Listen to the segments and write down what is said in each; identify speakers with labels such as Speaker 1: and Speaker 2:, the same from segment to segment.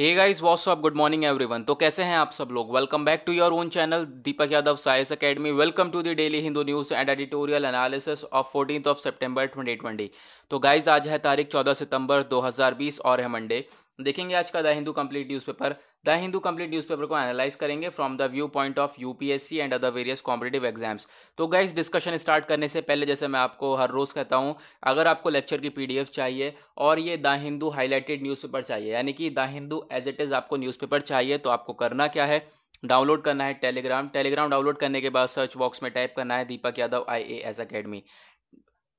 Speaker 1: हे guys what's up good morning everyone तो कैसे हैं आप सब लोग welcome back to your own channel Deepak Yadav science academy welcome to the daily Hindu news and editorial analysis of fourteen of September 2020 तो guys आज है तारीख 14 सितंबर 2020 और है मंडे देखेंगे आज का the Hindu complete newspaper the Hindu complete newspaper को एनालाइज करेंगे from the view point of UPSC and other various competitive exams तो गाइस डिस्कशन स्टार्ट करने से पहले जैसे मैं आपको हर रोज़ कहता हूँ अगर आपको लेक्चर की पीडीएफ चाहिए और ये द हिंदू हाईलाइटेड न्यूज़पेपर चाहिए यानी कि the Hindu as it is आपको न्यूज़पेपर चाहिए तो आपको करना क्या है डाउनलोड करना है टेलीग्राम टेलीग्राम डाउनलोड करने के बाद सर्च बॉक्स में टाइप करना है Deepak Yadav I A S academy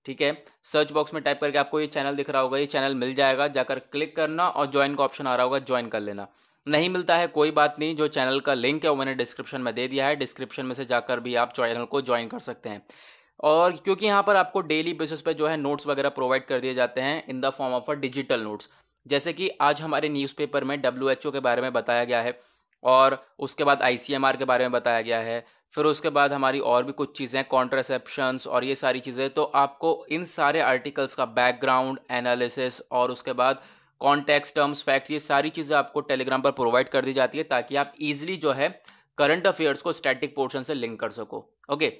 Speaker 1: ठीक है सर्च बॉक्स में टाइप करके आपको ये चैनल दिख रहा होगा ये चैनल मिल जाएगा जाकर क्लिक करना और ज्वाइन का ऑप्शन आ रहा होगा ज्वाइन कर लेना नहीं मिलता है कोई बात नहीं जो चैनल का लिंक है वो मैंने डिस्क्रिप्शन में दे दिया है डिस्क्रिप्शन में से जाकर भी आप चैनल को ज्वाइन कर सकते हैं और क्योंकि यहाँ पर आपको डेली बेसिस पे जो है नोट्स वगैरह प्रोवाइड कर दिए जाते हैं in the form of a digital notes जैसे कि आज हमारे न्यूज़पेपर में डब्ल्यू के बारे में बताया गया है और उसके बाद आई के बारे में बताया गया है फिर उसके बाद हमारी और भी कुछ चीज़ें कॉन्ट्रसेप्शंस और ये सारी चीज़ें तो आपको इन सारे आर्टिकल्स का बैकग्राउंड एनालिसिस और उसके बाद कॉन्टेक्स टर्म्स फैक्ट्स ये सारी चीज़ें आपको टेलीग्राम पर प्रोवाइड कर दी जाती है ताकि आप ईजिली जो है करंट अफेयर्स को स्टैटिक पोर्शन से लिंक कर सको ओके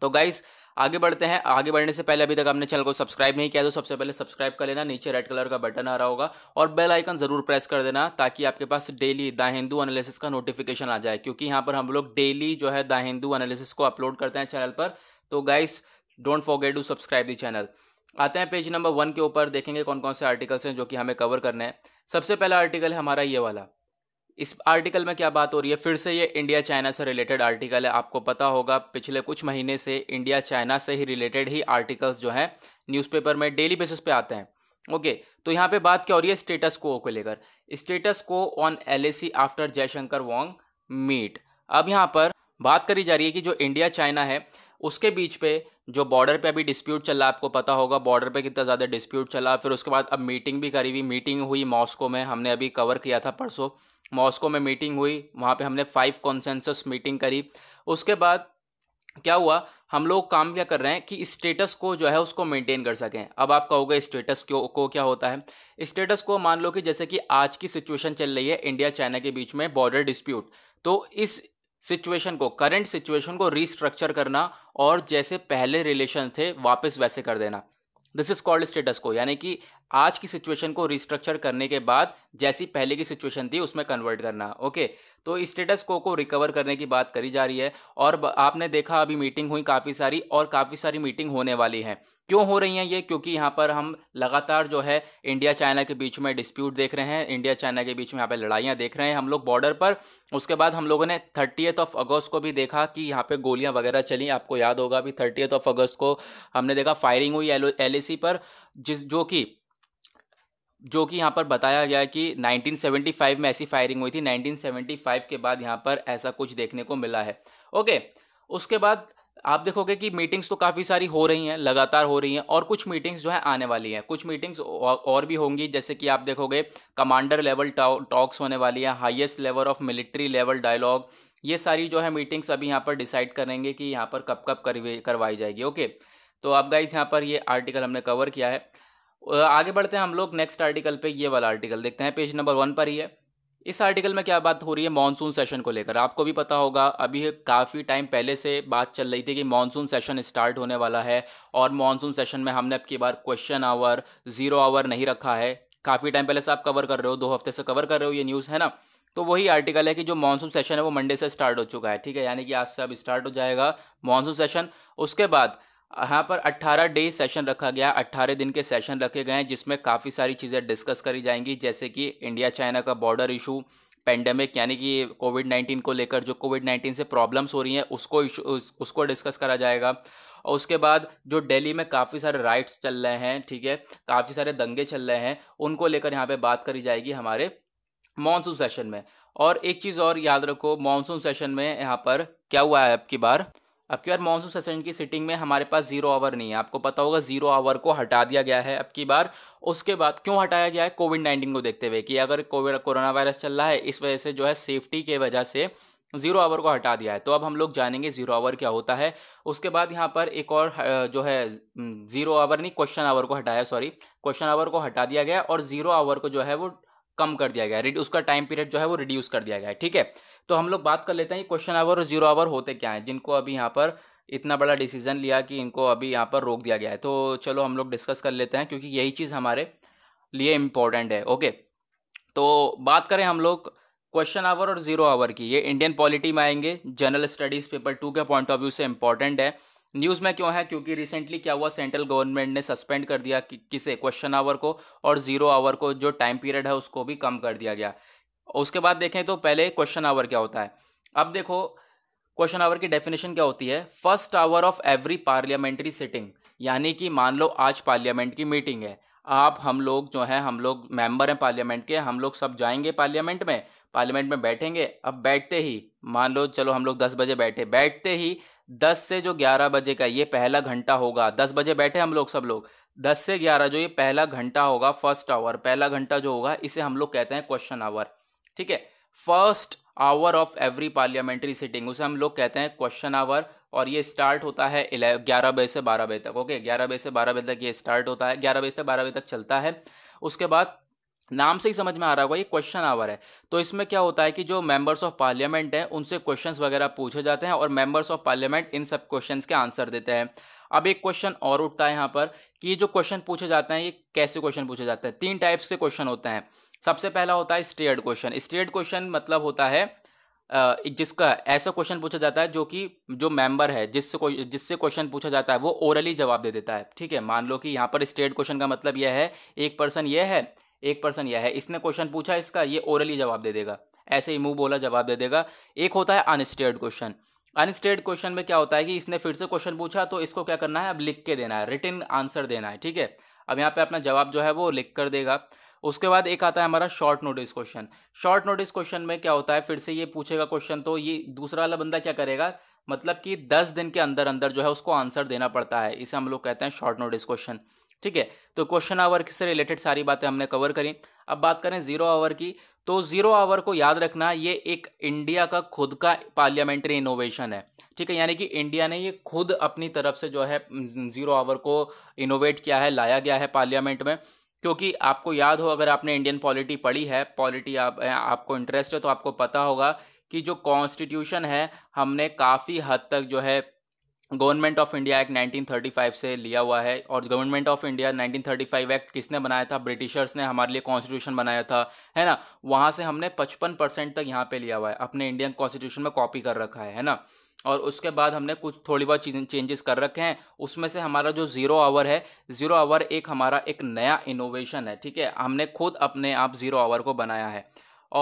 Speaker 1: तो गाइज़ आगे बढ़ते हैं आगे बढ़ने से पहले अभी तक आपने चैनल को सब्सक्राइब नहीं किया तो सबसे पहले सब्सक्राइब कर लेना नीचे रेड कलर का बटन आ रहा होगा और बेल आइकन जरूर प्रेस कर देना ताकि आपके पास डेली द हिंदू एनालिसिस का नोटिफिकेशन आ जाए क्योंकि यहाँ पर हम लोग डेली जो है द हिंदू एनालिसिस को अपलोड करते हैं चैनल पर तो guys don't forget to subscribe the channel आते हैं पेज नंबर वन के ऊपर देखेंगे कौन कौन से आर्टिकल्स हैं जो कि हमें कवर करने हैं सबसे पहला आर्टिकल है हमारा ये वाला इस आर्टिकल में क्या बात हो रही है फिर से ये इंडिया चाइना से रिलेटेड आर्टिकल है आपको पता होगा पिछले कुछ महीने से इंडिया चाइना से ही रिलेटेड ही आर्टिकल्स जो हैं न्यूज़पेपर में डेली बेसिस पे आते हैं ओके तो यहाँ पे बात क्या हो रही है स्टेटस को को लेकर स्टेटस को on L after Jaishankar Wang meet अब यहाँ पर बात करी जा रही है कि जो इंडिया चाइना है उसके बीच पे जो बॉर्डर पे अभी डिस्प्यूट चला आपको पता होगा बॉर्डर पे कितना ज़्यादा डिस्प्यूट चला फिर उसके बाद अब मीटिंग भी करी हुई मीटिंग हुई मॉस्को में हमने अभी कवर किया था परसों मॉस्को में मीटिंग हुई वहाँ पे हमने फाइव कॉन्सेंसस मीटिंग करी उसके बाद क्या हुआ हम लोग काम क्या कर रहे हैं कि स्टेटस को जो है उसको मेंटेन कर सकें अब आप कहोगे स्टेटस क्यों को क्या होता है स्टेटस को मान लो कि जैसे कि आज की सिचुएशन चल रही है इंडिया चाइना के बीच में बॉर्डर डिस्प्यूट तो इस सिचुएशन को करंट सिचुएशन को रिस्ट्रक्चर करना और जैसे पहले रिलेशन थे वापस वैसे कर देना दिस इज कॉल्ड स्टेटस को यानी कि आज की सिचुएशन को रिस्ट्रक्चर करने के बाद जैसी पहले की सिचुएशन थी उसमें कन्वर्ट करना ओके तो स्टेटस को को रिकवर करने की बात करी जा रही है और आपने देखा अभी मीटिंग हुई काफ़ी सारी और काफ़ी सारी मीटिंग होने वाली है क्यों हो रही हैं ये क्योंकि यहाँ पर हम लगातार जो है इंडिया चाइना के बीच में डिस्प्यूट देख रहे हैं इंडिया चाइना के बीच में यहाँ पर लड़ाइयाँ देख रहे हैं हम लोग बॉर्डर पर उसके बाद हम लोगों ने थर्टीथ ऑफ अगस्त को भी देखा कि यहाँ पर गोलियाँ वगैरह चली आपको याद होगा अभी थर्टीएथ ऑफ अगस्त को हमने देखा फायरिंग हुई एल पर जिस जो कि जो कि यहाँ पर बताया गया कि 1975 में ऐसी फायरिंग हुई थी 1975 के बाद यहाँ पर ऐसा कुछ देखने को मिला है ओके उसके बाद आप देखोगे कि मीटिंग्स तो काफ़ी सारी हो रही हैं लगातार हो रही हैं और कुछ मीटिंग्स जो है आने वाली हैं कुछ मीटिंग्स और भी होंगी जैसे कि आप देखोगे कमांडर लेवल टॉक्स होने वाली हैं highest level of military level dialogue ये सारी जो है मीटिंग्स अभी यहाँ पर डिसाइड करेंगे कि यहाँ पर कब कब करवाई जाएगी ओके तो आप गाइज यहाँ पर ये आर्टिकल हमने कवर किया है आगे बढ़ते हैं हम लोग नेक्स्ट आर्टिकल पे ये वाला आर्टिकल देखते हैं पेज नंबर वन पर ही है इस आर्टिकल में क्या बात हो रही है मानसून सेशन को लेकर आपको भी पता होगा अभी काफ़ी टाइम पहले से बात चल रही थी कि मानसून सेशन स्टार्ट होने वाला है और मानसून सेशन में हमने अब की बार क्वेश्चन आवर जीरो आवर नहीं रखा है काफ़ी टाइम पहले से आप कवर कर रहे हो दो हफ्ते से कवर कर रहे हो ये न्यूज़ है ना तो वही आर्टिकल है कि जो मानसून सेशन है वो मंडे से स्टार्ट हो चुका है ठीक है यानी कि आज से अब स्टार्ट हो जाएगा मानसून सेशन उसके बाद यहाँ पर 18 डे सेशन रखा गया 18 दिन के सेशन रखे गए हैं जिसमें काफ़ी सारी चीज़ें डिस्कस करी जाएंगी जैसे कि इंडिया चाइना का बॉर्डर इशू पेंडेमिक यानी कि कोविड नाइन्टीन को लेकर जो कोविड नाइन्टीन से प्रॉब्लम्स हो रही हैं उसको उस, उसको डिस्कस करा जाएगा और उसके बाद जो दिल्ली में काफ़ी सारे राइट्स चल रहे हैं ठीक है काफ़ी सारे दंगे चल रहे हैं उनको लेकर यहाँ पर बात करी जाएगी हमारे मानसून सेशन में और एक चीज़ और याद रखो मानसून सेशन में यहाँ पर क्या हुआ है अब की बार अब की बार मानसून सेशन की सिटिंग में हमारे पास जीरो आवर नहीं है आपको पता होगा जीरो आवर को हटा दिया गया है अब की बार उसके बाद क्यों हटाया गया है कोविड नाइन्टीन को देखते हुए कि अगर कोविड कोरोना वायरस चल रहा है इस वजह से जो है सेफ्टी के वजह से जीरो आवर को हटा दिया है तो अब हम लोग जानेंगे जीरो आवर क्या होता है उसके बाद यहाँ पर एक और जो है जीरो आवर नहीं क्वेश्चन आवर को हटाया सॉरी क्वेश्चन आवर को हटा दिया गया और जीरो आवर को जो है वो कम कर दिया गया उसका टाइम पीरियड जो है वो रिड्यूस कर दिया गया है ठीक है तो हम लोग बात कर लेते हैं क्वेश्चन आवर और जीरो आवर होते क्या हैं जिनको अभी यहाँ पर इतना बड़ा डिसीजन लिया कि इनको अभी यहाँ पर रोक दिया गया है तो चलो हम लोग डिस्कस कर लेते हैं क्योंकि यही चीज़ हमारे लिए इम्पॉर्टेंट है ओके तो बात करें हम लोग क्वेश्चन आवर और जीरो आवर की ये इंडियन पॉलिटी में आएंगे जनरल स्टडीज़ पेपर टू के पॉइंट ऑफ व्यू से इंपॉर्टेंट है न्यूज़ में क्यों है क्योंकि रिसेंटली क्या हुआ सेंट्रल गवर्नमेंट ने सस्पेंड कर दिया कि किसे क्वेश्चन आवर को और जीरो आवर को जो टाइम पीरियड है उसको भी कम कर दिया गया उसके बाद देखें तो पहले क्वेश्चन आवर क्या होता है अब देखो क्वेश्चन आवर की डेफिनेशन क्या होती है first hour of every parliamentary sitting यानी कि मान लो आज पार्लियामेंट की मीटिंग है आप हम लोग जो हैं हम लोग मेंबर हैं पार्लियामेंट के हम लोग सब जाएंगे पार्लियामेंट में पार्लियामेंट में बैठेंगे अब बैठते ही मान लो चलो हम लोग दस बजे बैठे बैठते ही दस से जो ग्यारह बजे का ये पहला घंटा होगा दस बजे बैठे हम लोग सब लोग दस से ग्यारह जो ये पहला घंटा होगा फर्स्ट आवर पहला घंटा जो होगा इसे हम लोग कहते हैं क्वेश्चन आवर ठीक है first hour of every parliamentary sitting उसे हम लोग कहते हैं क्वेश्चन आवर और ये स्टार्ट होता है ग्यारह बजे से बारह बजे तक ओके ग्यारह बजे से बारह बजे तक ये स्टार्ट होता है ग्यारह बजे से बारह बजे तक चलता है उसके बाद नाम से ही समझ में आ रहा होगा ये क्वेश्चन आवर है तो इसमें क्या होता है कि जो मेंबर्स ऑफ पार्लियामेंट हैं उनसे क्वेश्चंस वगैरह पूछे जाते हैं और मेंबर्स ऑफ पार्लियामेंट इन सब क्वेश्चंस के आंसर देते हैं अब एक क्वेश्चन और उठता है यहाँ पर कि ये जो क्वेश्चन पूछे जाते हैं ये कैसे क्वेश्चन पूछे जाते हैं तीन टाइप्स के क्वेश्चन होते हैं सबसे पहला होता है स्टेड क्वेश्चन स्टेड क्वेश्चन मतलब होता है जिसका ऐसा क्वेश्चन पूछा जाता है जो कि जो मेंबर है जिससे जिससे क्वेश्चन पूछा जाता है वो ओरली जवाब दे देता है ठीक है मान लो कि यहाँ पर स्टेट क्वेश्चन का मतलब यह है एक पर्सन यह है एक पर्सन यह है इसने क्वेश्चन पूछा इसका ये ओरली जवाब दे देगा ऐसे ही मुंह बोला जवाब दे देगा एक होता है अनस्टेड क्वेश्चन अनस्टेड क्वेश्चन में क्या होता है कि इसने फिर से क्वेश्चन पूछा तो इसको क्या करना है अब लिख के देना है रिटर्न आंसर देना है ठीक है अब यहाँ पे अपना जवाब जो है वो लिख कर देगा उसके बाद एक आता है हमारा short notice question short notice question में क्या होता है फिर से ये पूछेगा क्वेश्चन तो ये दूसरा वाला बंदा क्या करेगा मतलब कि दस दिन के अंदर अंदर जो है उसको आंसर देना पड़ता है इसे हम लोग कहते हैं शॉर्ट नोटिस क्वेश्चन ठीक है तो क्वेश्चन आवर से रिलेटेड सारी बातें हमने कवर करी अब बात करें जीरो आवर की तो जीरो आवर को याद रखना ये एक इंडिया का खुद का पार्लियामेंट्री इनोवेशन है ठीक है यानी कि इंडिया ने ये खुद अपनी तरफ से जो है जीरो हम्म, आवर को इनोवेट किया है लाया गया है पार्लियामेंट में क्योंकि आपको याद हो अगर आपने इंडियन पॉलिटी पढ़ी है पॉलिटी आप आपको इंटरेस्ट है तो आपको पता होगा कि जो कॉन्स्टिट्यूशन है हमने काफ़ी हद तक जो है गवर्नमेंट ऑफ इंडिया एक्ट 1935 से लिया हुआ है और गवर्नमेंट ऑफ इंडिया 1935 एक्ट किसने बनाया था ब्रिटिशर्स ने हमारे लिए कॉन्स्टिट्यूशन बनाया था है ना वहाँ से हमने 55 परसेंट तक यहाँ पे लिया हुआ है अपने इंडियन कॉन्स्टिट्यूशन में कॉपी कर रखा है है ना और उसके बाद हमने कुछ थोड़ी बहुत चीज़ें चेंजेस कर रखे हैं उसमें से हमारा जो ज़ीरो आवर है ज़ीरो आवर एक हमारा एक नया इनोवेशन है ठीक है हमने खुद अपने आप ज़ीरो आवर को बनाया है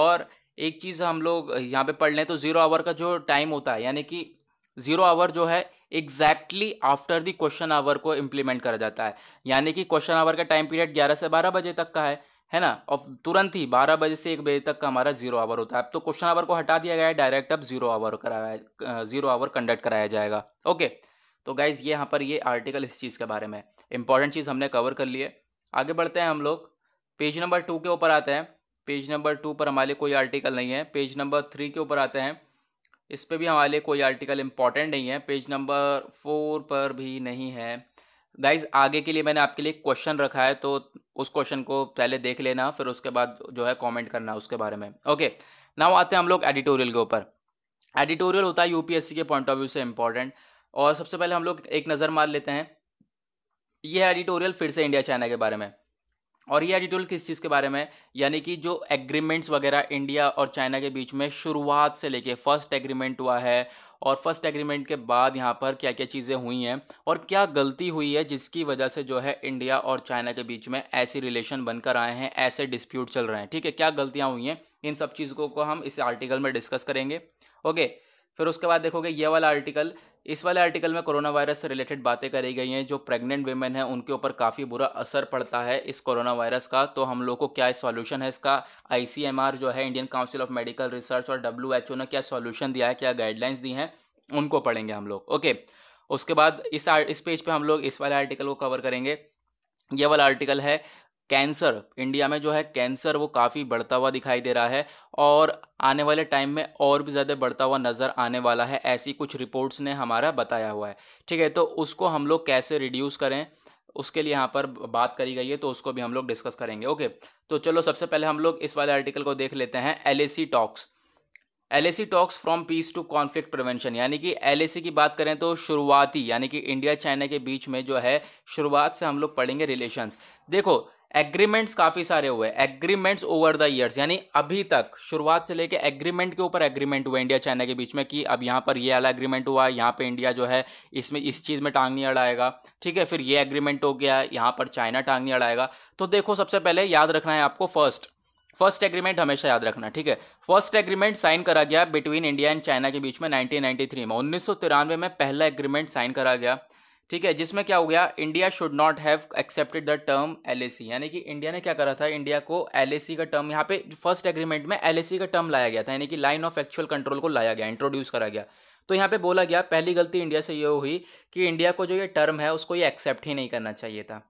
Speaker 1: और एक चीज़ हम लोग यहाँ पे पढ़ लें तो ज़ीरो आवर का जो टाइम होता है यानी कि ज़ीरो आवर जो है exactly after the question hour को इम्प्लीमेंट करा जाता है यानी कि क्वेश्चन आवर का टाइम पीरियड ग्यारह से बारह बजे तक का है है ना और तुरंत ही बारह बजे से एक बजे तक का हमारा जीरो आवर होता है अब तो क्वेश्चन आवर को हटा दिया गया है डायरेक्ट अब जीरो आवर कराया जीरो आवर कंडक्ट कराया जाएगा ओके तो गाइज ये यहाँ पर ये आर्टिकल इस चीज़ के बारे में इंपॉर्टेंट चीज़ हमने कवर कर ली है आगे बढ़ते हैं हम लोग पेज नंबर टू के ऊपर आते हैं पेज नंबर टू पर हमारे कोई आर्टिकल नहीं है पेज नंबर थ्री के ऊपर आते हैं इस पर भी हमारे कोई आर्टिकल इंपॉर्टेंट नहीं है पेज नंबर फोर पर भी नहीं है गाइज आगे के लिए मैंने आपके लिए क्वेश्चन रखा है तो उस क्वेश्चन को पहले देख लेना फिर उसके बाद जो है कमेंट करना उसके बारे में ओके नाउ आते हैं हम लोग एडिटोरियल के ऊपर एडिटोरियल होता है यूपीएससी के पॉइंट ऑफ व्यू से इंपॉर्टेंट और सबसे पहले हम लोग एक नज़र मार लेते हैं यह एडिटोरियल फिर से इंडिया चाइना के बारे में और ये एडिटोरियल किस चीज़ के बारे में यानी कि जो एग्रीमेंट्स वगैरह इंडिया और चाइना के बीच में शुरुआत से लेके फर्स्ट एग्रीमेंट हुआ है और फर्स्ट एग्रीमेंट के बाद यहाँ पर क्या क्या चीज़ें हुई हैं और क्या गलती हुई है जिसकी वजह से जो है इंडिया और चाइना के बीच में ऐसी रिलेशन बनकर आए हैं ऐसे डिस्प्यूट चल रहे हैं ठीक है क्या गलतियाँ हुई हैं इन सब चीज़ों को हम इस आर्टिकल में डिस्कस करेंगे ओके फिर उसके बाद देखोगे ये वाला आर्टिकल इस वाले आर्टिकल में कोरोना वायरस से रिलेटेड बातें करी गई हैं जो प्रेग्नेंट वेमेन हैं उनके ऊपर काफ़ी बुरा असर पड़ता है इस कोरोना वायरस का तो हम लोग को क्या सॉल्यूशन है इसका आई जो है Indian council of medical research और डब्ल्यू ने क्या सॉल्यूशन दिया है क्या गाइडलाइंस दी हैं उनको पढ़ेंगे हम लोग ओके उसके बाद इस इस पेज पे हम लोग इस वाले आर्टिकल को कवर करेंगे ये वाला आर्टिकल है कैंसर इंडिया में जो है कैंसर वो काफ़ी बढ़ता हुआ दिखाई दे रहा है और आने वाले टाइम में और भी ज़्यादा बढ़ता हुआ नज़र आने वाला है ऐसी कुछ रिपोर्ट्स ने हमारा बताया हुआ है ठीक है तो उसको हम लोग कैसे रिड्यूस करें उसके लिए यहाँ पर बात करी गई है तो उसको भी हम लोग डिस्कस करेंगे ओके तो चलो सबसे पहले हम लोग इस वाले आर्टिकल को देख लेते हैं L talks L talks from peace to conflict prevention यानी कि एल की बात करें तो शुरुआती यानी कि इंडिया चाइना के बीच में जो है शुरुआत से हम लोग पढ़ेंगे रिलेशंस देखो एग्रीमेंट्स काफी सारे हुए एग्रीमेंट्स ओवर द ईयर्स यानी अभी तक शुरुआत से लेके एग्रीमेंट के ऊपर एग्रीमेंट हुए इंडिया चाइना के बीच में कि अब यहाँ पर ये वाला एग्रीमेंट हुआ यहाँ पे इंडिया जो है इसमें इस चीज़ में टांग नहीं अड़ाएगा ठीक है फिर ये एग्रीमेंट हो गया यहाँ पर चाइना टांग नहीं अड़ाएगा तो देखो सबसे पहले याद रखना है आपको फर्स्ट फर्स्ट एग्रीमेंट हमेशा याद रखना ठीक है फर्स्ट एग्रीमेंट साइन करा गया बिटवीन इंडिया एंड चाइना के बीच में 1993 में उन्नीस में पहला एग्रीमेंट साइन करा गया ठीक है जिसमें क्या हो गया India should not have accepted the term L यानी कि इंडिया ने क्या करा था इंडिया को एल का टर्म यहाँ पे फर्स्ट एग्रीमेंट में एल का टर्म लाया गया था यानी कि लाइन ऑफ एक्चुअल कंट्रोल को लाया गया इंट्रोड्यूस करा गया तो यहाँ पे बोला गया पहली गलती इंडिया से ये हुई कि इंडिया को जो ये टर्म है उसको ये एक्सेप्ट ही नहीं करना चाहिए था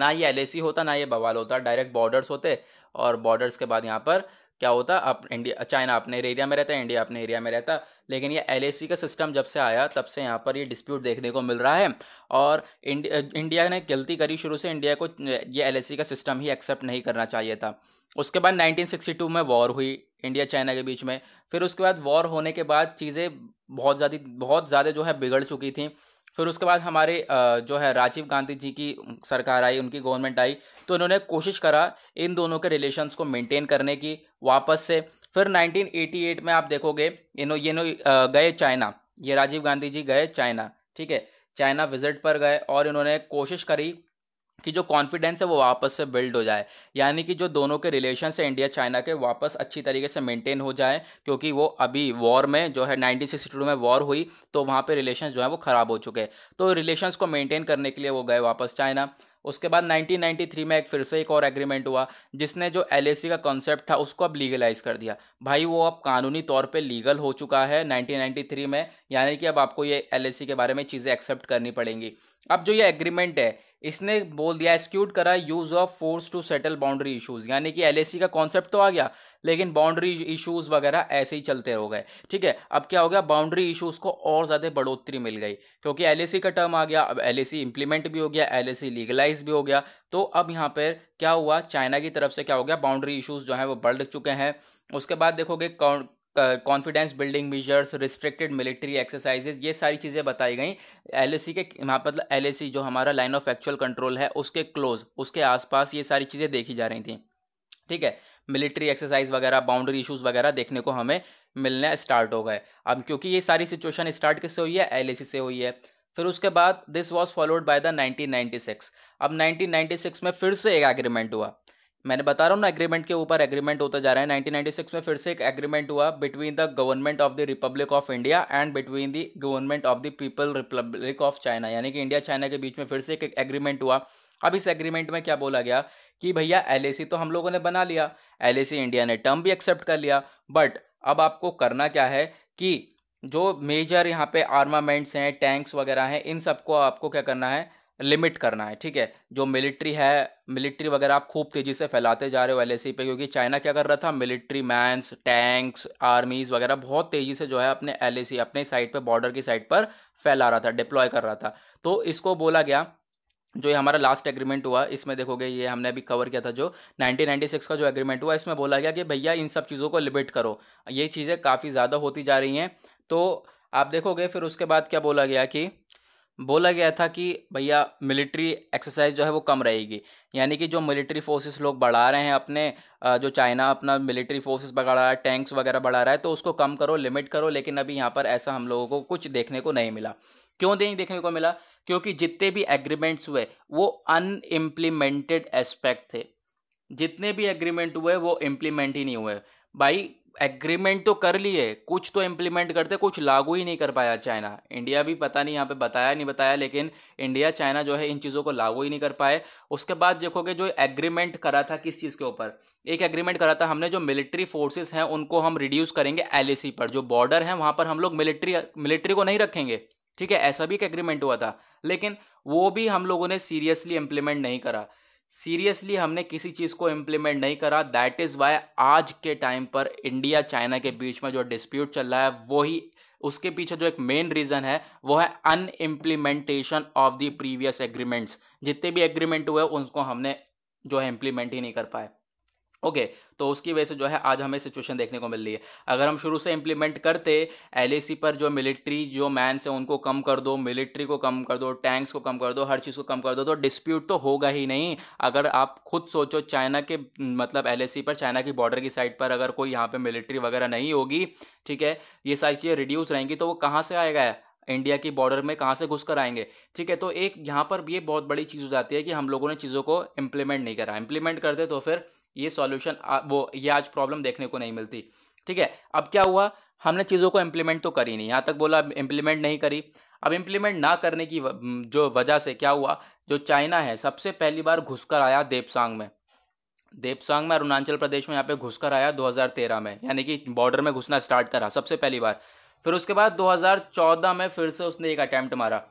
Speaker 1: ना ये एल होता ना ये बवाल होता डायरेक्ट बॉर्डर्स होते और बॉर्डर्स के बाद यहाँ पर क्या होता आप इंडिया चाइना अपने एरिया में रहता है इंडिया अपने एरिया में रहता लेकिन ये एल का सिस्टम जब से आया तब से यहाँ पर ये डिस्प्यूट देखने को मिल रहा है और इंडिया इंडिया ने गलती करी शुरू से इंडिया को ये एल का सिस्टम ही एक्सेप्ट नहीं करना चाहिए था उसके बाद 1962 में वॉर हुई इंडिया चाइना के बीच में फिर उसके बाद वॉर होने के बाद चीज़ें बहुत ज़्यादा बहुत ज़्यादा जो है बिगड़ चुकी थी फिर उसके बाद हमारे जो है राजीव गांधी जी की सरकार आई उनकी गवर्नमेंट आई तो इन्होंने कोशिश करा इन दोनों के रिलेशंस को मेंटेन करने की वापस से फिर 1988 में आप देखोगे इनो ये नो गए चाइना ये राजीव गांधी जी गए चाइना ठीक है चाइना विजिट पर गए और इन्होंने कोशिश करी कि जो कॉन्फिडेंस है वो वापस से बिल्ड हो जाए यानी कि जो दोनों के रिलेशन है इंडिया चाइना के वापस अच्छी तरीके से मेंटेन हो जाए क्योंकि वो अभी वॉर में जो है नाइनटीन सिक्सटी टू में वॉर हुई तो वहाँ पे रिलेशन जो है वो ख़राब हो चुके तो रिलेशन को मेंटेन करने के लिए वो गए वापस चाइना उसके बाद 1993 में एक फिर से एक और एग्रीमेंट हुआ जिसने जो एल का कॉन्सेप्ट था उसको अब लीगलाइज कर दिया भाई वो अब कानूनी तौर पे लीगल हो चुका है 1993 में यानी कि अब आपको ये एल के बारे में चीज़ें एक्सेप्ट करनी पड़ेंगी अब जो ये एग्रीमेंट है इसने बोल दिया एक्सक्यूट करा use of force to settle boundary issues यानी कि एलएसी का कॉन्सेप्ट तो आ गया लेकिन बाउंड्री इश्यूज वगैरह ऐसे ही चलते हो गए ठीक है अब क्या हो गया बाउंड्री इश्यूज को और ज्यादा बढ़ोतरी मिल गई क्योंकि एलएसी का टर्म आ गया अब एलएसी इंप्लीमेंट भी हो गया एलएसी लीगलाइज भी हो गया तो अब यहाँ पर क्या हुआ चाइना की तरफ से क्या हो गया बाउंड्री इशूज जो है वो बढ़ चुके हैं उसके बाद देखोगे confidence building measures restricted military exercises ये सारी चीज़ें बताई गई एल e के यहाँ पर मतलब एल e जो हमारा लाइन ऑफ एक्चुअल कंट्रोल है उसके क्लोज उसके आसपास ये सारी चीज़ें देखी जा रही थी ठीक है मिलिट्री एक्सरसाइज वगैरह बाउंड्री इश्यूज वगैरह देखने को हमें मिलना स्टार्ट हो गए अब क्योंकि ये सारी सिचुएशन स्टार्ट किससे हुई है एल e से हुई है फिर उसके बाद this was followed by the nineteen अब नाइनटीन में फिर से एक एग्रीमेंट हुआ मैंने बता रहा हूँ ना एग्रीमेंट के ऊपर एग्रीमेंट होता जा रहा है 1996 में फिर से एक एग्रीमेंट हुआ between the government of the republic of India and between the government of the people republic of China यानी कि इंडिया चाइना के बीच में फिर से एक एग्रीमेंट हुआ अब इस एग्रीमेंट में क्या बोला गया कि भैया एल तो हम लोगों ने बना लिया एल इंडिया ने टर्म भी एक्सेप्ट कर लिया बट अब आपको करना क्या है कि जो मेजर यहाँ पे आर्मामेंट्स हैं टैंक्स वगैरह हैं इन सबको आपको क्या करना है लिमिट करना है ठीक है जो मिलिट्री है मिलिट्री वगैरह आप खूब तेज़ी से फैलाते जा रहे हो एल पे क्योंकि चाइना क्या कर रहा था मिलिट्री मैंस टैंक्स आर्मीज़ वगैरह बहुत तेज़ी से जो है अपने एल अपने साइड पर बॉर्डर की साइड पर फैला रहा था डिप्लॉय कर रहा था तो इसको बोला गया जो ये हमारा लास्ट एग्रीमेंट हुआ इसमें देखोगे ये हमने अभी कवर किया था जो 1996 का जो एग्रीमेंट हुआ इसमें बोला गया कि भैया इन सब चीज़ों को लिमिट करो ये चीज़ें काफ़ी ज़्यादा होती जा रही हैं तो आप देखोगे फिर उसके बाद क्या बोला गया कि बोला गया था कि भैया मिलिट्री एक्सरसाइज जो है वो कम रहेगी यानी कि जो मिलिट्री फोर्सेस लोग बढ़ा रहे हैं अपने जो चाइना अपना मिलिट्री फोर्सेस बढ़ा रहा है टैंक्स वगैरह बढ़ा रहा है तो उसको कम करो लिमिट करो लेकिन अभी यहाँ पर ऐसा हम लोगों को कुछ देखने को नहीं मिला क्यों नहीं देखने को मिला क्योंकि जितने भी एग्रीमेंट्स हुए वो अनइम्प्लीमेंटेड एस्पेक्ट थे जितने भी एग्रीमेंट हुए वो इम्प्लीमेंट ही नहीं हुए भाई एग्रीमेंट तो कर लिए कुछ तो इम्प्लीमेंट करते कुछ लागू ही नहीं कर पाया चाइना इंडिया भी पता नहीं यहाँ पे बताया नहीं बताया लेकिन इंडिया चाइना जो है इन चीज़ों को लागू ही नहीं कर पाए उसके बाद देखोगे जो एग्रीमेंट करा था किस चीज़ के ऊपर एक एग्रीमेंट करा था हमने जो मिलिट्री फोर्सेस हैं उनको हम रिड्यूस करेंगे एल पर जो बॉर्डर है वहाँ पर हम लोग मिलिट्री मिलिट्री को नहीं रखेंगे ठीक है ऐसा भी एक एग्रीमेंट हुआ था लेकिन वो भी हम लोगों ने सीरियसली इम्प्लीमेंट नहीं करा सीरियसली हमने किसी चीज़ को इम्प्लीमेंट नहीं करा दैट इज़ वाई आज के टाइम पर इंडिया चाइना के बीच में जो डिस्प्यूट चल रहा है वही उसके पीछे जो एक मेन रीज़न है वो है un implementation of the previous agreements जितने भी एग्रीमेंट हुए उनको हमने जो है इम्प्लीमेंट ही नहीं कर पाए ओके okay, तो उसकी वजह से जो है आज हमें सिचुएशन देखने को मिल रही है अगर हम शुरू से इंप्लीमेंट करते एल पर जो मिलिट्री जो मैन है उनको कम कर दो मिलिट्री को कम कर दो टैंक्स को कम कर दो हर चीज़ को कम कर दो तो डिस्प्यूट तो होगा ही नहीं अगर आप खुद सोचो चाइना के मतलब एल पर चाइना की बॉर्डर की साइड पर अगर कोई यहाँ पर मिलिट्री वगैरह नहीं होगी ठीक है ये सारी चीज़ें रिड्यूस रहेंगी तो वो कहाँ से आएगा इंडिया की बॉर्डर में कहाँ से घुस कर आएंगे ठीक है तो एक यहाँ पर भी ये बहुत बड़ी चीज़ हो जाती है कि हम लोगों ने चीज़ों को इम्प्लीमेंट नहीं करा इम्प्लीमेंट करते तो फिर ये सॉल्यूशन वो ये आज प्रॉब्लम देखने को नहीं मिलती ठीक है अब क्या हुआ हमने चीज़ों को इम्प्लीमेंट तो करी नहीं यहाँ तक बोला इम्प्लीमेंट नहीं करी अब इम्प्लीमेंट ना करने की जो वजह से क्या हुआ जो चाइना है सबसे पहली बार घुसकर आया देवसांग में देवसांग में अरुणाचल प्रदेश में यहाँ पे घुसकर आया 2013 में यानी कि बॉर्डर में घुसना स्टार्ट करा सबसे पहली बार फिर उसके बाद 2014 में फिर से उसने एक अटैम्प्ट मारा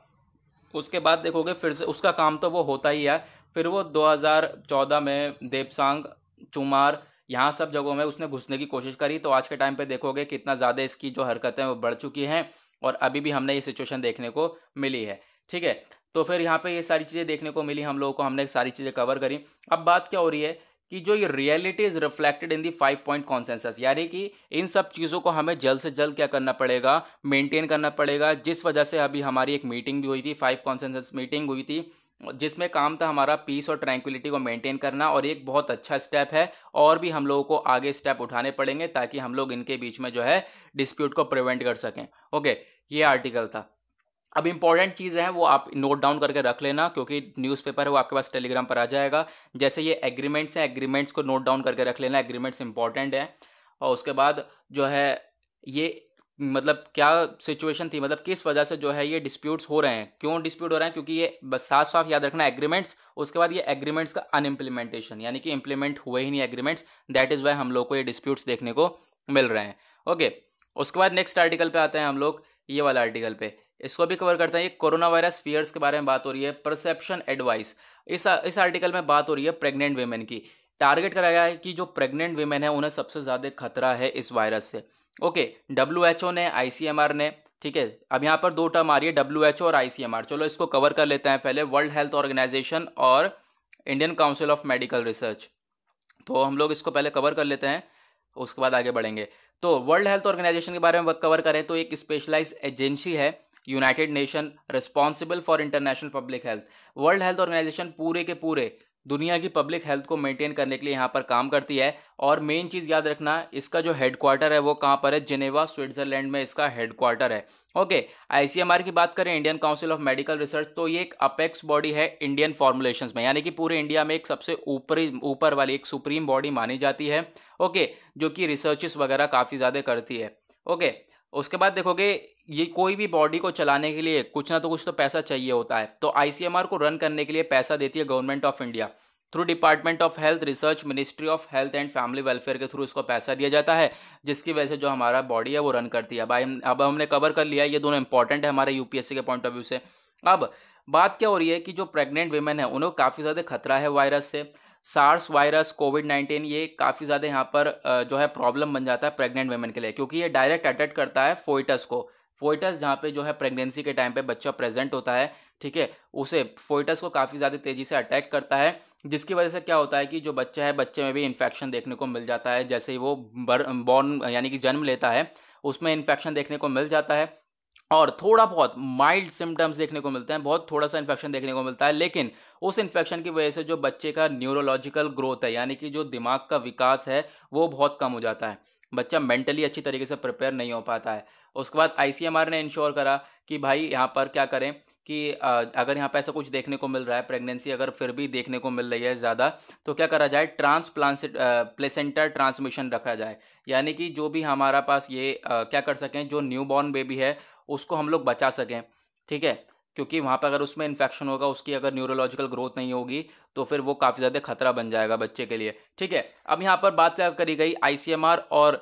Speaker 1: उसके बाद देखोगे फिर से उसका काम तो वो होता ही है फिर वो 2014 में देवसांग चुमार यहाँ सब जगहों में उसने घुसने की कोशिश करी तो आज के टाइम पे देखोगे कितना ज़्यादा इसकी जो हरकतें वो बढ़ चुकी हैं और अभी भी हमने ये सिचुएशन देखने को मिली है ठीक है तो फिर यहाँ पे ये सारी चीज़ें देखने को मिली हम लोगों को हमने सारी चीज़ें कवर करी अब बात क्या हो रही है कि जो ये reality is reflected in the five point consensus यानी कि इन सब चीज़ों को हमें जल्द से जल्द क्या करना पड़ेगा मेंटेन करना पड़ेगा जिस वजह से अभी हमारी एक मीटिंग भी हुई थी फाइव कॉन्सेंसस मीटिंग हुई थी जिसमें काम था हमारा पीस और ट्रैंक्विलिटी को मेंटेन करना और एक बहुत अच्छा स्टेप है और भी हम लोगों को आगे स्टेप उठाने पड़ेंगे ताकि हम लोग इनके बीच में जो है डिस्प्यूट को प्रिवेंट कर सकें ओके ये आर्टिकल था अब इंपॉर्टेंट चीज़ है वो आप नोट डाउन करके रख लेना क्योंकि न्यूज़पेपर है वो आपके पास टेलीग्राम पर आ जाएगा जैसे ये एग्रीमेंट्स हैं एग्रीमेंट्स को नोट डाउन करके रख लेना एग्रीमेंट्स इंपॉर्टेंट हैं और उसके बाद जो है ये मतलब क्या सिचुएशन थी मतलब किस वजह से जो है ये डिस्प्यूट्स हो रहे हैं क्यों डिस्प्यूट हो रहे हैं क्योंकि ये बस साफ साफ याद रखना एग्रीमेंट्स उसके बाद ये एग्रीमेंट्स का अनइम्प्लीमेंटेशन यानी कि इम्प्लीमेंट हुए ही नहीं एग्रीमेंट्स दैट इज़ वाई हम लोग को ये डिस्प्यूट्स देखने को मिल रहे हैं ओके उसके बाद नेक्स्ट आर्टिकल पे आते हैं हम लोग ये वाला आर्टिकल पे इसको भी कवर करते हैं ये कोरोना वायरस फियर्स के बारे में बात हो रही है परसेप्शन एडवाइस इस इस आर्टिकल में बात हो रही है प्रेग्नेंट वेमेन की टारगेट कराया गया है कि जो प्रेग्नेंट वेमेन है उन्हें सबसे ज़्यादा खतरा है इस वायरस से ओके डब्ल्यू एच ओ ने आई सी एम आर ने ठीक है अब यहाँ पर दो टर्म आ रही है डब्ल्यू एच ओ और आई सी एम आर चलो इसको कवर कर लेते हैं पहले वर्ल्ड हेल्थ ऑर्गेनाइजेशन और Indian council of medical research तो हम लोग इसको पहले कवर कर लेते हैं उसके बाद आगे बढ़ेंगे तो वर्ल्ड हेल्थ ऑर्गेनाइजेशन के बारे में कवर करें तो एक स्पेशलाइज एजेंसी है United Nation responsible for international public health World health Organisation पूरे के पूरे दुनिया की पब्लिक हेल्थ को मेंटेन करने के लिए यहाँ पर काम करती है और मेन चीज़ याद रखना इसका जो हेडक्वार्टर है वो कहाँ पर है जिनेवा स्विट्जरलैंड में इसका हेडक्वार्टर है ओके आईसीएमआर की बात करें Indian council of medical research तो ये एक अपेक्स बॉडी है इंडियन फॉर्मुलेशन में यानी कि पूरे इंडिया में एक सबसे ऊपरी ऊपर वाली एक सुप्रीम बॉडी मानी जाती है ओके जो कि रिसर्चेस वगैरह काफ़ी ज़्यादा करती है ओके उसके बाद देखोगे ये कोई भी बॉडी को चलाने के लिए कुछ ना तो कुछ तो पैसा चाहिए होता है तो आईसीएमआर को रन करने के लिए पैसा देती है Government of India through Department of Health Research Ministry of Health and Family Welfare के थ्रू इसको पैसा दिया जाता है जिसकी वजह से जो हमारा बॉडी है वो रन करती है अब अब हमने कवर कर लिया ये दोनों इंपॉर्टेंट है हमारे यूपीएससी के पॉइंट ऑफ व्यू से अब बात क्या हो रही है कि जो प्रेग्नेंट वेमेन है उन्हें काफ़ी ज़्यादा खतरा है वायरस से सार्स वायरस कोविड नाइन्टीन ये काफ़ी ज़्यादा यहाँ पर जो है प्रॉब्लम बन जाता है प्रेग्नेंट वेमेन के लिए क्योंकि ये डायरेक्ट अटैक करता है फोइटस को फोइटस जहाँ पे जो है प्रेगनेंसी के टाइम पे बच्चा प्रेजेंट होता है ठीक है उसे फोइटस को काफ़ी ज़्यादा तेज़ी से अटैक करता है जिसकी वजह से क्या होता है कि जो बच्चा है बच्चे में भी इन्फेक्शन देखने को मिल जाता है जैसे ही वो बॉर्न यानी कि जन्म लेता है उसमें इन्फेक्शन देखने को मिल जाता है और थोड़ा बहुत माइल्ड सिम्टम्स देखने को मिलते हैं बहुत थोड़ा सा इन्फेक्शन देखने को मिलता है लेकिन उस इन्फेक्शन की वजह से जो बच्चे का न्यूरोलॉजिकल ग्रोथ है यानी कि जो दिमाग का विकास है वो बहुत कम हो जाता है बच्चा मेंटली अच्छी तरीके से प्रिपेयर नहीं हो पाता है उसके बाद आईसीएमआर ने इंश्योर करा कि भाई यहाँ पर क्या करें कि अगर यहाँ पर ऐसा कुछ देखने को मिल रहा है प्रेगनेंसी अगर फिर भी देखने को मिल रही है ज़्यादा तो क्या करा जाए ट्रांसप्लांस प्लेसेंटर ट्रांसमिशन रखा जाए यानी कि जो भी हमारा पास ये क्या कर सकें जो न्यू बॉर्न बेबी है उसको हम लोग बचा सकें ठीक है क्योंकि वहाँ पर अगर उसमें इन्फेक्शन होगा उसकी अगर न्यूरोलॉजिकल ग्रोथ नहीं होगी तो फिर वो काफ़ी ज़्यादा खतरा बन जाएगा बच्चे के लिए ठीक है अब यहाँ पर बात करी गई आई और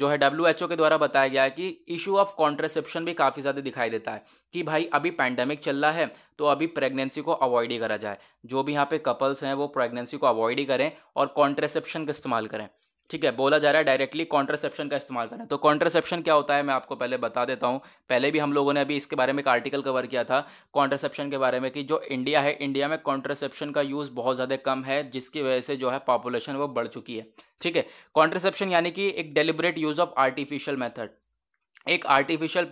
Speaker 1: जो है डब्ल्यू के द्वारा बताया गया कि इशू ऑफ कॉन्ट्रासेप्शन भी काफ़ी ज़्यादा दिखाई देता है कि भाई अभी पैंडेमिक चल रहा है तो अभी प्रेगनेंसी को अवॉइड ही करा जाए जो भी यहाँ पे कपल्स हैं वो प्रेगनेंसी को अवॉइड ही करें और कॉन्ट्रेसेप्शन का इस्तेमाल करें ठीक है बोला जा रहा है डायरेक्टली कॉन्ट्रासेप्शन का इस्तेमाल करना तो कॉन्ट्रासेप्शन क्या होता है मैं आपको पहले बता देता हूँ पहले भी हम लोगों ने अभी इसके बारे में एक आर्टिकल कवर किया था कॉन्ट्रासेप्शन के बारे में कि जो इंडिया है इंडिया में कॉन्ट्रासेप्शन का यूज़ बहुत ज़्यादा कम है जिसकी वजह से जो है पॉपुलेशन वो बढ़ चुकी है ठीक है कॉन्ट्रासेप्शन यानी कि एक deliberate use of artificial method एक आर्टिफिशियल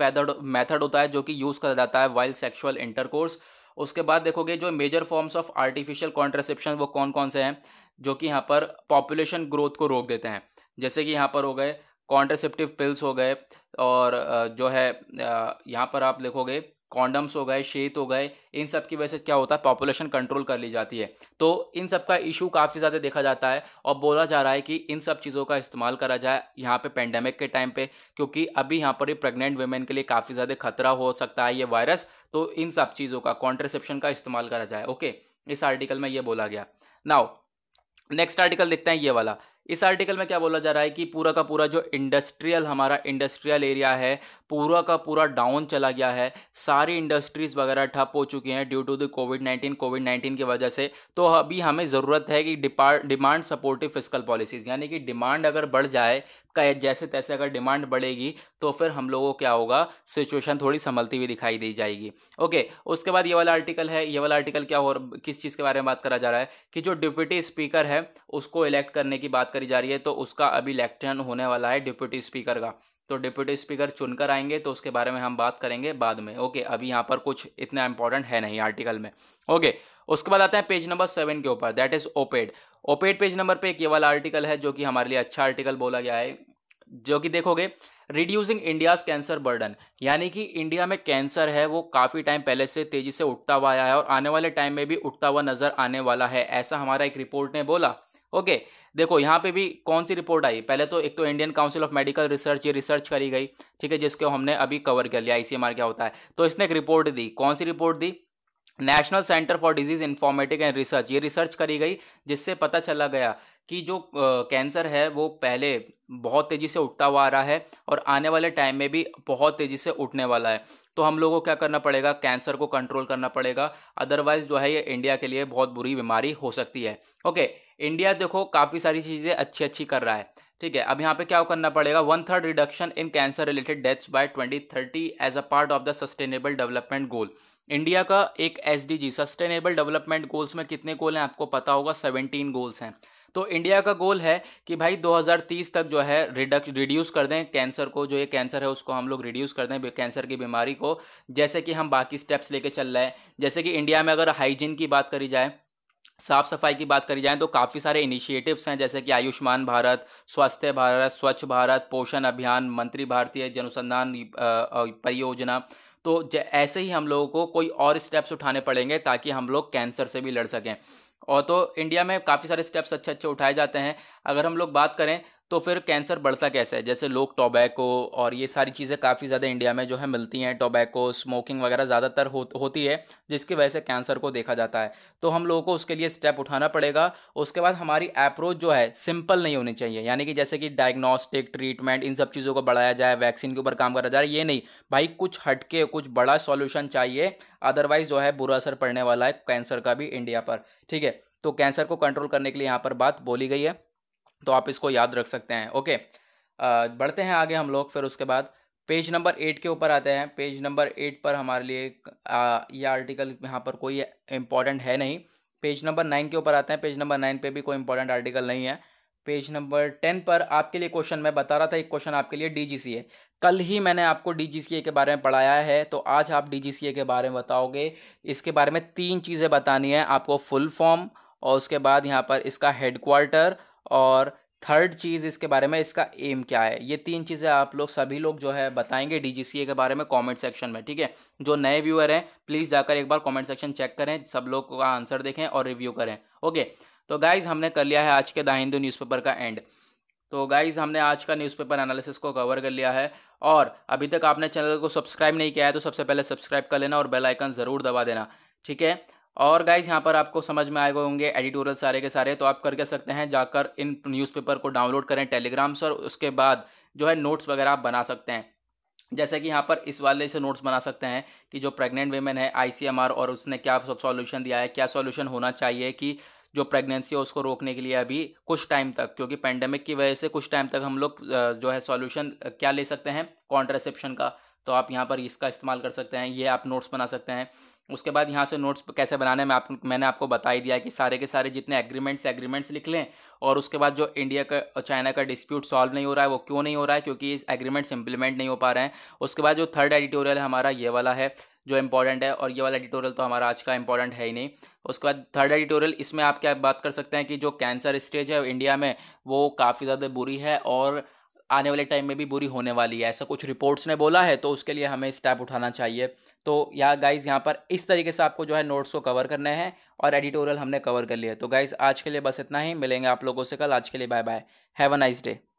Speaker 1: मैथड होता है जो कि यूज़ करा जाता है वाइल्ड सेक्शुअल इंटरकोर्स उसके बाद देखोगे जो major forms of artificial contraception वो कौन कौन से हैं जो कि यहाँ पर पॉपुलेशन ग्रोथ को रोक देते हैं जैसे कि यहाँ पर हो गए कॉन्ट्रसेप्टिव पिल्स हो गए और जो है यहाँ पर आप देखोगे कॉन्डम्स हो गए शेत हो गए इन सब की वजह से क्या होता है पॉपुलेशन कंट्रोल कर ली जाती है तो इन सब का इशू काफ़ी ज़्यादा देखा जाता है और बोला जा रहा है कि इन सब चीज़ों का इस्तेमाल करा जाए यहाँ पे पेंडेमिक के टाइम पे क्योंकि अभी यहाँ पर प्रेग्नेंट वेमेन के लिए काफ़ी ज़्यादा खतरा हो सकता है ये वायरस तो इन सब चीज़ों का कॉन्ट्रसेप्शन का इस्तेमाल करा जाए ओके इस आर्टिकल में ये बोला गया नाउ नेक्स्ट आर्टिकल देखते हैं ये वाला इस आर्टिकल में क्या बोला जा रहा है कि पूरा का पूरा जो इंडस्ट्रियल हमारा इंडस्ट्रियल एरिया है पूरा का पूरा डाउन चला गया है सारी इंडस्ट्रीज़ वगैरह ठप हो चुकी हैं due to the COVID nineteen COVID nineteen की वजह से तो अभी हमें ज़रूरत है कि डिमांड सपोर्टिव फिजिकल पॉलिसीज़ यानी कि डिमांड अगर बढ़ जाए का जैसे तैसे अगर डिमांड बढ़ेगी तो फिर हम लोगों को क्या होगा सिचुएशन थोड़ी संभलती हुई दिखाई दी जाएगी ओके उसके बाद ये वाला आर्टिकल है ये वाला आर्टिकल क्या हो किस चीज़ के बारे में बात करा जा रहा है कि जो डिप्यूटी स्पीकर है उसको इलेक्ट करने की बात करी जा रही है तो उसका अभी इलेक्शन होने वाला है डिप्यूटी स्पीकर का तो डिप्यूटी स्पीकर चुनकर आएंगे तो उसके बारे में हम बात करेंगे बाद में ओके अभी यहाँ पर कुछ इतना इंपॉर्टेंट है नहीं आर्टिकल में ओके उसके बाद आता है पेज नंबर सेवन के ऊपर that is oped oped page number पे एक ये वाला आर्टिकल है जो कि हमारे लिए अच्छा आर्टिकल बोला गया है जो कि देखोगे रिड्यूसिंग इंडियाज कैंसर बर्डन यानी कि इंडिया में कैंसर है वो काफ़ी टाइम पहले से तेज़ी से उठता हुआ आया है और आने वाले टाइम में भी उठता हुआ नज़र आने वाला है ऐसा हमारा एक रिपोर्ट ने बोला ओके देखो यहाँ पे भी कौन सी रिपोर्ट आई पहले तो एक तो Indian council of medical Research ये रिसर्च करी गई ठीक है जिसको हमने अभी कवर कर लिया आईसीएमआर क्या होता है तो इसने एक रिपोर्ट दी कौन सी रिपोर्ट दी National Centre for Disease Informatic and Research ये रिसर्च करी गई जिससे पता चला गया कि जो कैंसर है वो पहले बहुत तेज़ी से उठता हुआ आ रहा है और आने वाले टाइम में भी बहुत तेज़ी से उठने वाला है तो हम लोगों को क्या करना पड़ेगा कैंसर को कंट्रोल करना पड़ेगा अदरवाइज़ जो है ये इंडिया के लिए बहुत बुरी बीमारी हो सकती है ओके इंडिया देखो काफ़ी सारी चीज़ें अच्छी अच्छी कर रहा है ठीक है अब यहाँ पे क्या करना पड़ेगा one third reduction in cancer related deaths by 2030 as a part of the sustainable development goal India का एक S D G sustainable development goals में कितने गोल हैं आपको पता होगा सेवनटीन गोल्स हैं तो इंडिया का गोल है कि भाई 2030 तक जो है रिडक रिड्यूस कर दें कैंसर को जो ये कैंसर है उसको हम लोग रिड्यूस कर दें कैंसर की बीमारी को जैसे कि हम बाकी स्टेप्स लेके चल रहे हैं जैसे कि इंडिया में अगर हाइजीन की बात करी जाए साफ सफाई की बात करी जाए तो काफ़ी सारे इनिशिएटिव्स हैं जैसे कि आयुष्मान भारत स्वास्थ्य भारत स्वच्छ भारत पोषण अभियान मंत्री भारतीय जनुसंधान परियोजना तो ऐसे ही हम लोगों को कोई और स्टेप्स उठाने पड़ेंगे ताकि हम लोग कैंसर से भी लड़ सकें और तो इंडिया में काफ़ी सारे स्टेप्स अच्छे अच्छे उठाए जाते हैं अगर हम लोग बात करें तो फिर कैंसर बढ़ता कैसे है जैसे लोग टोबैको और ये सारी चीज़ें काफ़ी ज़्यादा इंडिया में जो है मिलती हैं टोबैको स्मोकिंग वगैरह ज़्यादातर हो, होती है जिसकी वजह से कैंसर को देखा जाता है तो हम लोगों को उसके लिए स्टेप उठाना पड़ेगा उसके बाद हमारी अप्रोच जो है सिंपल नहीं होनी चाहिए यानी कि जैसे कि डायग्नोस्टिक ट्रीटमेंट इन सब चीज़ों को बढ़ाया जाए वैक्सीन के ऊपर काम करा जाए ये नहीं भाई कुछ हटके कुछ बड़ा सॉल्यूशन चाहिए अदरवाइज़ जो है बुरा असर पड़ने वाला है कैंसर का भी इंडिया पर ठीक है तो कैंसर को कंट्रोल करने के लिए यहाँ पर बात बोली गई है तो आप इसको याद रख सकते हैं ओके आ, बढ़ते हैं आगे हम लोग फिर उसके बाद पेज नंबर एट के ऊपर आते हैं पेज नंबर एट पर हमारे लिए ये आर्टिकल यहाँ पर कोई इम्पॉर्टेंट है नहीं पेज नंबर नाइन के ऊपर आते हैं पेज नंबर नाइन पे भी कोई इंपॉर्टेंट आर्टिकल नहीं है पेज नंबर टेन पर आपके लिए क्वेश्चन मैं बता रहा था एक क्वेश्चन आपके लिए डी कल ही मैंने आपको डी के बारे में पढ़ाया है तो आज आप डी के बारे में बताओगे इसके बारे में तीन चीज़ें बतानी है आपको फुल फॉर्म और उसके बाद यहाँ पर इसका हेडक्वार्टर और थर्ड चीज़ इसके बारे में इसका एम क्या है ये तीन चीज़ें आप लोग सभी लोग जो है बताएंगे डीजीसीए के बारे में कमेंट सेक्शन में ठीक है जो नए व्यूअर हैं प्लीज़ जाकर एक बार कमेंट सेक्शन चेक करें सब लोग का आंसर देखें और रिव्यू करें ओके तो गाइज हमने कर लिया है आज के द हिंदू न्यूज़पेपर का एंड तो गाइज हमने आज का न्यूज़पेपर एनालिसिस को कवर कर लिया है और अभी तक आपने चैनल को सब्सक्राइब नहीं किया है तो सबसे पहले सब्सक्राइब कर लेना और बेलाइकन ज़रूर दबा देना ठीक है और गाइज यहाँ पर आपको समझ में आए हुए होंगे एडिटोरियल सारे के सारे तो आप कर सकते हैं जाकर इन न्यूज़पेपर को डाउनलोड करें टेलीग्राम से और उसके बाद जो है नोट्स वगैरह आप बना सकते हैं जैसे कि यहाँ पर इस वाले से नोट्स बना सकते हैं कि जो प्रेग्नेंट वेमेन है आईसीएमआर और उसने क्या सॉल्यूशन दिया है क्या सॉल्यूशन होना चाहिए कि जो प्रेगनेंसी है उसको रोकने के लिए अभी कुछ टाइम तक क्योंकि पेंडेमिक की वजह से कुछ टाइम तक हम लोग जो है सॉल्यूशन क्या ले सकते हैं कॉन्ट्रासेप्शन का तो आप यहाँ पर इसका इस्तेमाल कर सकते हैं ये आप नोट्स बना सकते हैं उसके बाद यहाँ से नोट्स कैसे बनाने में आप मैंने आपको बता ही दिया कि सारे के सारे जितने एग्रीमेंट्स एग्रीमेंट्स लिख लें और उसके बाद जो इंडिया का और चाइना का डिस्प्यूट सॉल्व नहीं हो रहा है वो क्यों नहीं हो रहा है क्योंकि इस एग्रीमेंट्स इंप्लीमेंट नहीं हो पा रहे हैं उसके बाद जो थर्ड एडिटोरियल हमारा ये वाला है जो इंपॉर्टेंट है और ये वाला एडिटोरियल तो हमारा आज का इंपॉर्टेंट है ही नहीं उसके बाद थर्ड एडिटोरियल इसमें आप क्या बात कर सकते हैं कि जो कैंसर स्टेज है इंडिया में वो काफ़ी ज़्यादा बुरी है और आने वाले टाइम में भी बुरी होने वाली है ऐसा कुछ रिपोर्ट्स ने बोला है तो उसके लिए हमें स्टेप उठाना चाहिए तो या गाइज़ यहाँ पर इस तरीके से आपको जो है नोट्स को कवर करने हैं और एडिटोरियल हमने कवर कर लिया तो गाइज़ आज के लिए बस इतना ही मिलेंगे आप लोगों से कल आज के लिए bye bye have a nice day